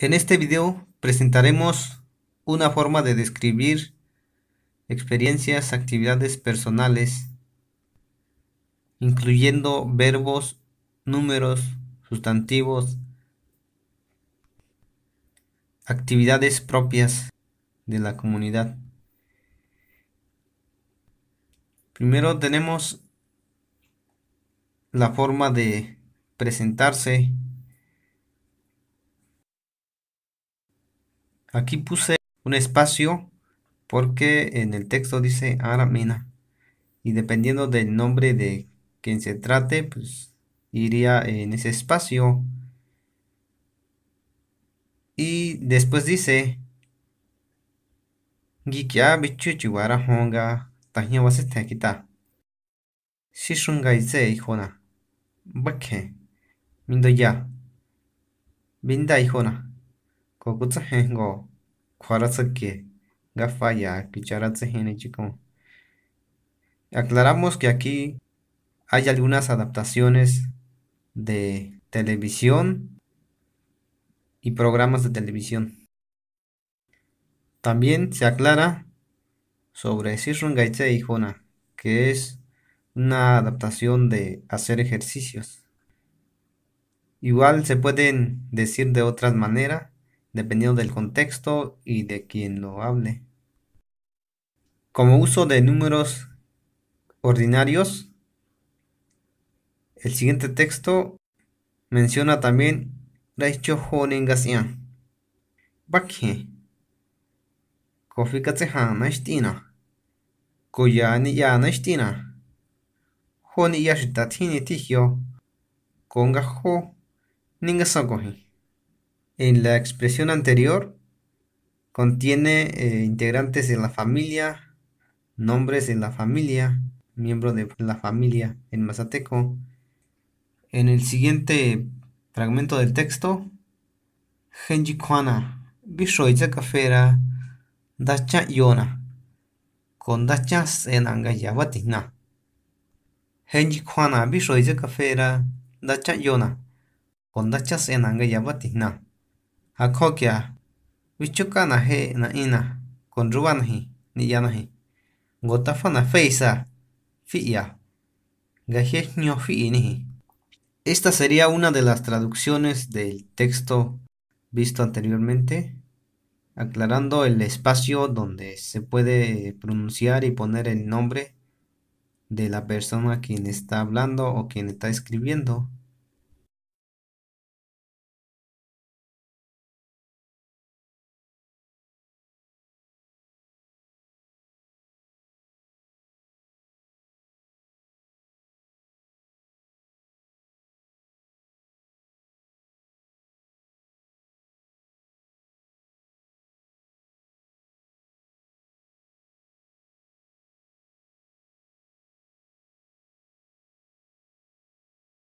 En este video presentaremos una forma de describir experiencias, actividades personales, incluyendo verbos, números, sustantivos, actividades propias de la comunidad. Primero tenemos la forma de presentarse Aquí puse un espacio porque en el texto dice aramina. Y dependiendo del nombre de quien se trate, pues iría en ese espacio. Y después dice honga Mindo ya. Binda hijona. Aclaramos que aquí hay algunas adaptaciones de televisión y programas de televisión. También se aclara sobre Sirrun Gaitse y Jona, que es una adaptación de hacer ejercicios. Igual se pueden decir de otras maneras, dependiendo del contexto y de quien lo hable. Como uso de números ordinarios, el siguiente texto menciona también Raicho Honengasian. Bakhe. Kofi Katsehana Koyani Yana Shtina. Honi Tini Konga Ho. En la expresión anterior contiene eh, integrantes de la familia, nombres de la familia, miembro de la familia en mazateco. En el siguiente fragmento del texto, Genji Kwana, Cafera, Dacha Yona, con en angaya Yabatina. Genji Kwana, Cafera, Dacha Yona, con Dacha angaya Yabatina na feisa esta sería una de las traducciones del texto visto anteriormente, aclarando el espacio donde se puede pronunciar y poner el nombre de la persona quien está hablando o quien está escribiendo.